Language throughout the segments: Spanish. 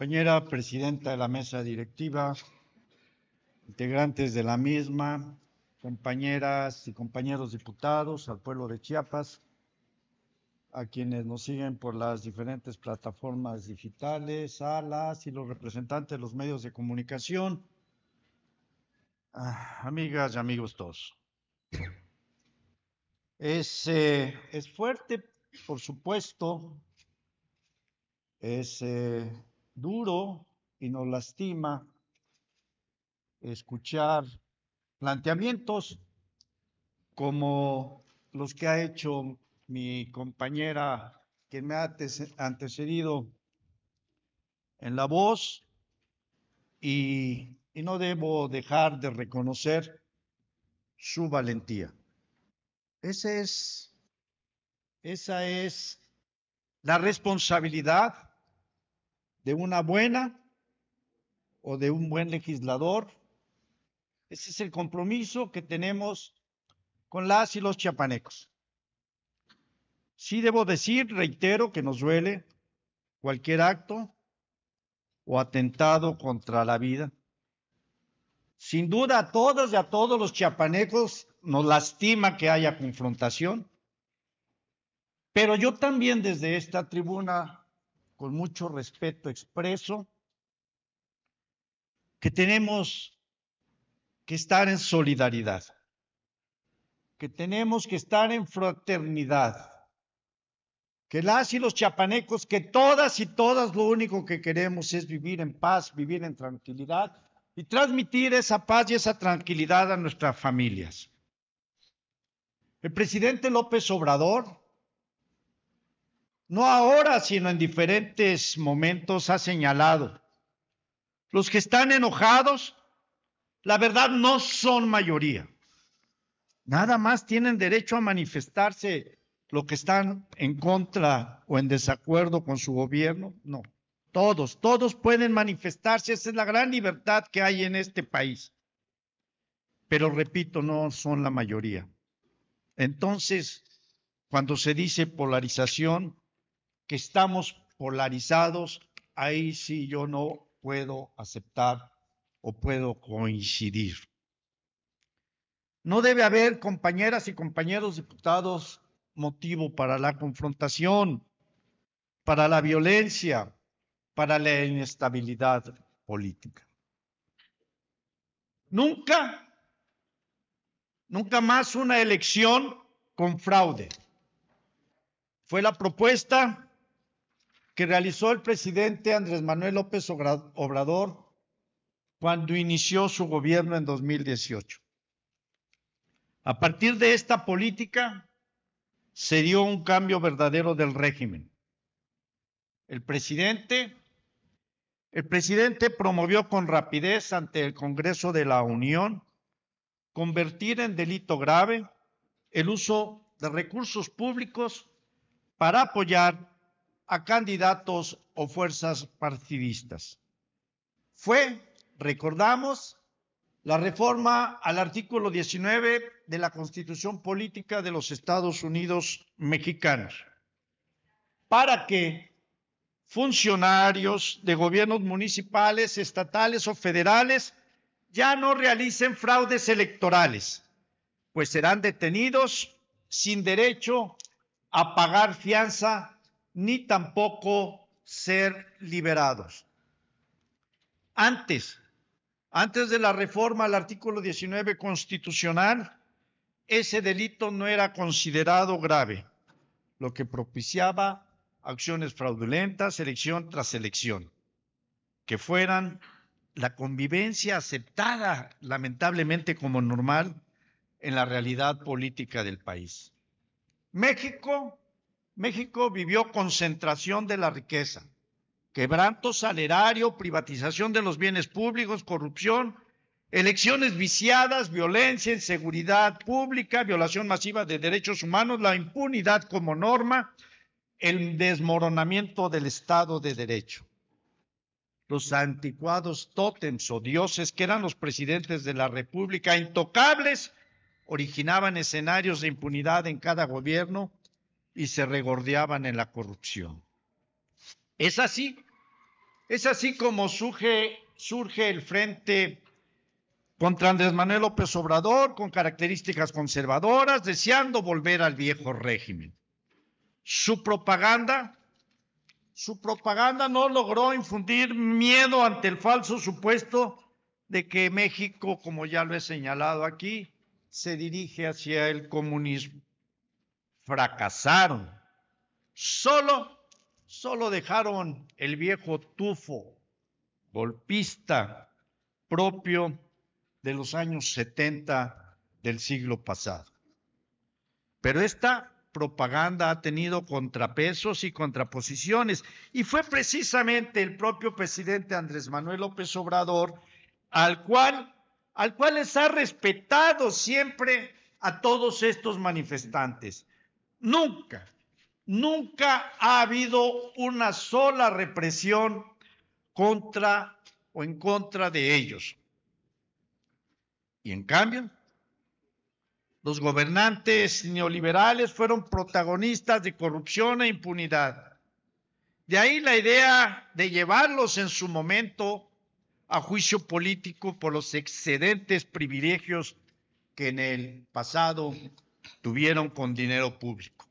compañera presidenta de la mesa directiva, integrantes de la misma, compañeras y compañeros diputados, al pueblo de Chiapas, a quienes nos siguen por las diferentes plataformas digitales, salas y los representantes de los medios de comunicación, amigas y amigos todos. Es, eh, es fuerte, por supuesto, es eh, duro y nos lastima escuchar planteamientos como los que ha hecho mi compañera que me ha antecedido en la voz y, no debo dejar de reconocer su valentía. Ese es, esa es la responsabilidad de una buena o de un buen legislador. Ese es el compromiso que tenemos con las y los chiapanecos. Sí debo decir, reitero, que nos duele cualquier acto o atentado contra la vida. Sin duda a todas y a todos los chiapanecos nos lastima que haya confrontación, pero yo también desde esta tribuna con mucho respeto expreso, que tenemos que estar en solidaridad, que tenemos que estar en fraternidad, que las y los chapanecos, que todas y todas lo único que queremos es vivir en paz, vivir en tranquilidad y transmitir esa paz y esa tranquilidad a nuestras familias. El presidente López Obrador no ahora, sino en diferentes momentos ha señalado. Los que están enojados, la verdad, no son mayoría. Nada más tienen derecho a manifestarse lo que están en contra o en desacuerdo con su gobierno. No, todos, todos pueden manifestarse. Esa es la gran libertad que hay en este país. Pero repito, no son la mayoría. Entonces, cuando se dice polarización, que estamos polarizados, ahí sí yo no puedo aceptar o puedo coincidir. No debe haber, compañeras y compañeros diputados, motivo para la confrontación, para la violencia, para la inestabilidad política. Nunca, nunca más una elección con fraude. Fue la propuesta que realizó el presidente Andrés Manuel López Obrador cuando inició su gobierno en 2018. A partir de esta política se dio un cambio verdadero del régimen. El presidente el presidente promovió con rapidez ante el Congreso de la Unión convertir en delito grave el uso de recursos públicos para apoyar a candidatos o fuerzas partidistas. Fue, recordamos, la reforma al artículo 19 de la Constitución Política de los Estados Unidos Mexicanos para que funcionarios de gobiernos municipales, estatales o federales ya no realicen fraudes electorales, pues serán detenidos sin derecho a pagar fianza ni tampoco ser liberados. Antes, antes de la reforma al artículo 19 constitucional, ese delito no era considerado grave, lo que propiciaba acciones fraudulentas, elección tras elección, que fueran la convivencia aceptada lamentablemente como normal en la realidad política del país. México México vivió concentración de la riqueza, quebranto salerario, privatización de los bienes públicos, corrupción, elecciones viciadas, violencia, inseguridad pública, violación masiva de derechos humanos, la impunidad como norma, el desmoronamiento del Estado de Derecho. Los anticuados tótems o dioses que eran los presidentes de la República intocables originaban escenarios de impunidad en cada gobierno y se regordeaban en la corrupción. Es así, es así como surge, surge el frente contra Andrés Manuel López Obrador con características conservadoras, deseando volver al viejo régimen. Su propaganda, su propaganda no logró infundir miedo ante el falso supuesto de que México, como ya lo he señalado aquí, se dirige hacia el comunismo fracasaron. Solo, solo dejaron el viejo tufo golpista propio de los años 70 del siglo pasado. Pero esta propaganda ha tenido contrapesos y contraposiciones. Y fue precisamente el propio presidente Andrés Manuel López Obrador al cual, al cual les ha respetado siempre a todos estos manifestantes. Nunca, nunca ha habido una sola represión contra o en contra de ellos. Y en cambio, los gobernantes neoliberales fueron protagonistas de corrupción e impunidad. De ahí la idea de llevarlos en su momento a juicio político por los excedentes privilegios que en el pasado tuvieron con dinero público.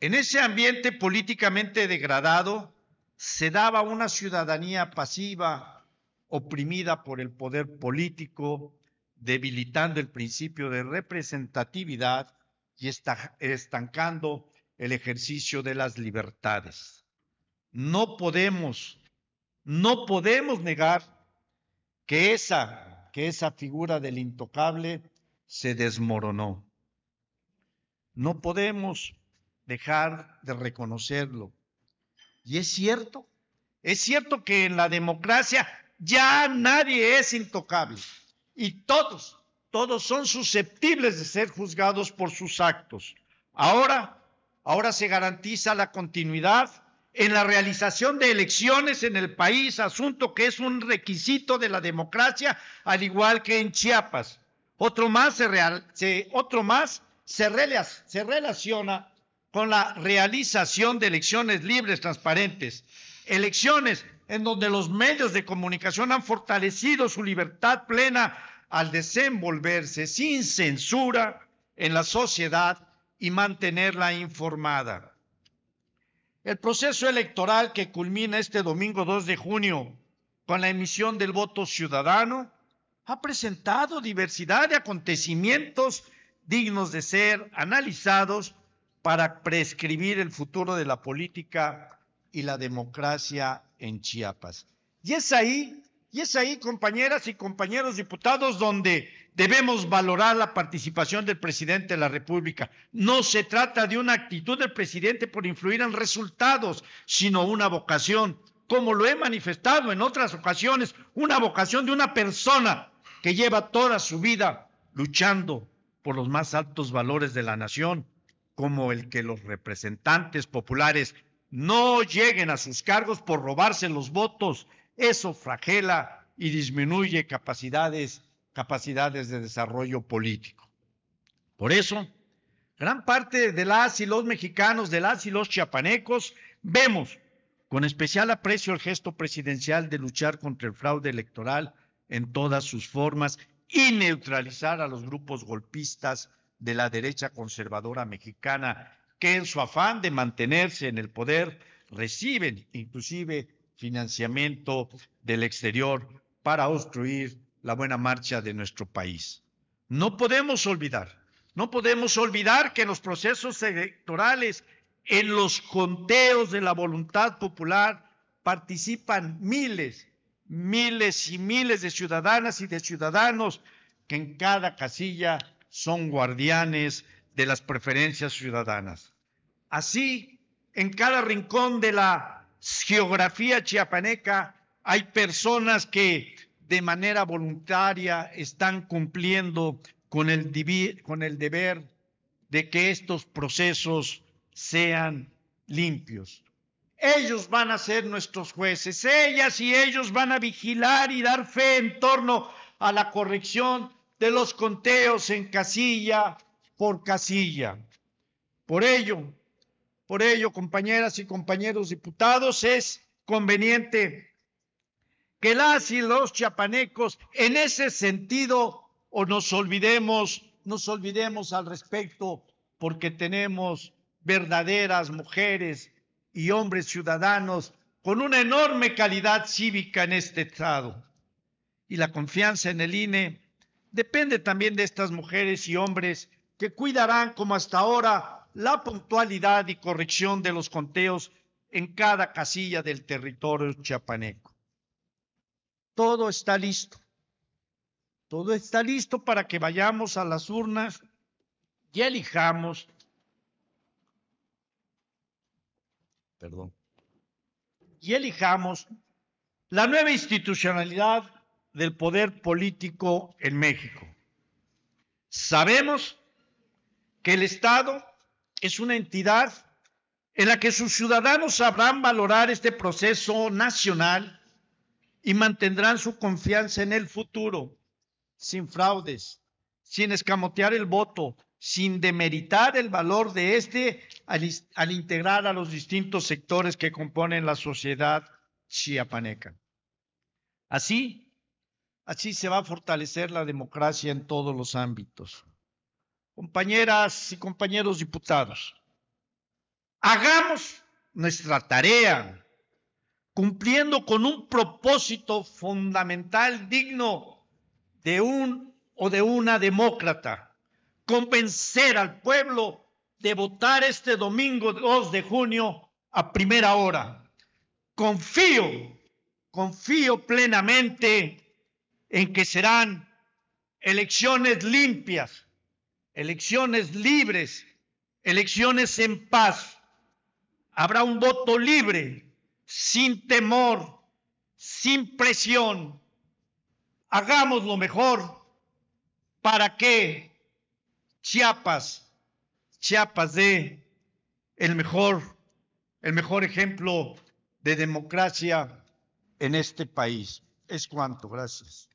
En ese ambiente políticamente degradado se daba una ciudadanía pasiva, oprimida por el poder político, debilitando el principio de representatividad y estancando el ejercicio de las libertades. No podemos, no podemos negar que esa, que esa figura del intocable se desmoronó. No podemos dejar de reconocerlo. Y es cierto, es cierto que en la democracia ya nadie es intocable y todos, todos son susceptibles de ser juzgados por sus actos. Ahora, ahora se garantiza la continuidad en la realización de elecciones en el país, asunto que es un requisito de la democracia, al igual que en Chiapas. Otro más se, real, otro más se, relaciona con la realización de elecciones libres, transparentes, elecciones en donde los medios de comunicación han fortalecido su libertad plena al desenvolverse sin censura en la sociedad y mantenerla informada. El proceso electoral que culmina este domingo 2 de junio con la emisión del voto ciudadano ha presentado diversidad de acontecimientos dignos de ser analizados para prescribir el futuro de la política y la democracia en Chiapas. Y es ahí, y es ahí, compañeras y compañeros diputados, donde debemos valorar la participación del presidente de la República. No se trata de una actitud del presidente por influir en resultados, sino una vocación, como lo he manifestado en otras ocasiones, una vocación de una persona que lleva toda su vida luchando por los más altos valores de la nación, como el que los representantes populares no lleguen a sus cargos por robarse los votos. Eso fragela y disminuye capacidades, capacidades de desarrollo político. Por eso, gran parte de las y los mexicanos, de las y los chiapanecos, vemos con especial aprecio el gesto presidencial de luchar contra el fraude electoral en todas sus formas y neutralizar a los grupos golpistas de la derecha conservadora mexicana, que en su afán de mantenerse en el poder reciben inclusive financiamiento del exterior para obstruir la buena marcha de nuestro país. No podemos olvidar, no podemos olvidar que en los procesos electorales, en los conteos de la voluntad popular, participan miles miles y miles de ciudadanas y de ciudadanos que en cada casilla son guardianes de las preferencias ciudadanas. Así, en cada rincón de la geografía chiapaneca hay personas que de manera voluntaria están cumpliendo con el, deber de que estos procesos sean limpios. Ellos van a ser nuestros jueces, ellas y ellos van a vigilar y dar fe en torno a la corrección de los conteos en casilla por casilla. Por ello, por ello, compañeras y compañeros diputados, es conveniente que las y los chiapanecos en ese sentido o nos olvidemos, nos olvidemos al respecto porque tenemos verdaderas mujeres y hombres ciudadanos con una enorme calidad cívica en este estado. Y la confianza en el INE depende también de estas mujeres y hombres que cuidarán, como hasta ahora, la puntualidad y corrección de los conteos en cada casilla del territorio chiapaneco. Todo está listo. Todo está listo para que vayamos a las urnas y elijamos Perdón. Y elijamos la nueva institucionalidad del poder político en México. Sabemos que el Estado es una entidad en la que sus ciudadanos sabrán valorar este proceso nacional y mantendrán su confianza en el futuro, sin fraudes, sin escamotear el voto, sin demeritar el valor de este al, integrar a los distintos sectores que componen la sociedad chiapaneca. Así, así se va a fortalecer la democracia en todos los ámbitos. Compañeras y compañeros diputados, hagamos nuestra tarea cumpliendo con un propósito fundamental digno de un o de una demócrata convencer al pueblo de votar este domingo 2 de junio a primera hora. Confío, confío plenamente en que serán elecciones limpias, elecciones libres, elecciones en paz. Habrá un voto libre, sin temor, sin presión. Hagamos lo mejor para que Chiapas, Chiapas de el mejor, el mejor ejemplo de democracia en este país. Es cuanto, gracias.